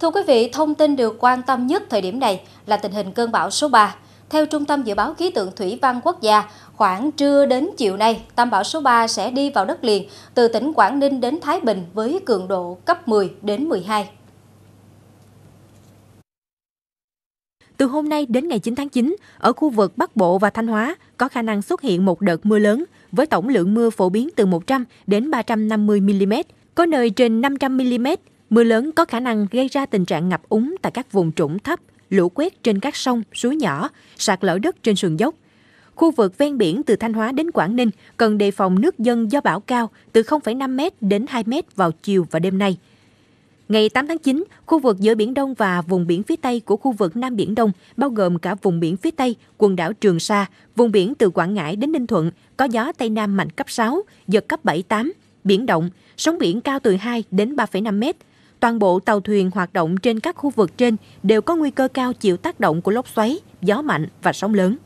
Thưa quý vị, thông tin được quan tâm nhất thời điểm này là tình hình cơn bão số 3. Theo Trung tâm Dự báo Khí tượng Thủy văn Quốc gia, khoảng trưa đến chiều nay, tâm bão số 3 sẽ đi vào đất liền từ tỉnh Quảng Ninh đến Thái Bình với cường độ cấp 10 đến 12. Từ hôm nay đến ngày 9 tháng 9, ở khu vực Bắc Bộ và Thanh Hóa có khả năng xuất hiện một đợt mưa lớn với tổng lượng mưa phổ biến từ 100 đến 350 mm, có nơi trên 500 mm. Mưa lớn có khả năng gây ra tình trạng ngập úng tại các vùng trũng thấp, lũ quét trên các sông, suối nhỏ, sạt lở đất trên sườn dốc. Khu vực ven biển từ Thanh Hóa đến Quảng Ninh cần đề phòng nước dân do bão cao từ 0,5m đến 2m vào chiều và đêm nay. Ngày 8 tháng 9, khu vực giữa Biển Đông và vùng biển phía Tây của khu vực Nam Biển Đông, bao gồm cả vùng biển phía Tây, quần đảo Trường Sa, vùng biển từ Quảng Ngãi đến Ninh Thuận, có gió Tây Nam mạnh cấp 6, giật cấp 7, 8, biển động, sóng biển cao từ 2 đến 3,5 mét, Toàn bộ tàu thuyền hoạt động trên các khu vực trên đều có nguy cơ cao chịu tác động của lốc xoáy, gió mạnh và sóng lớn.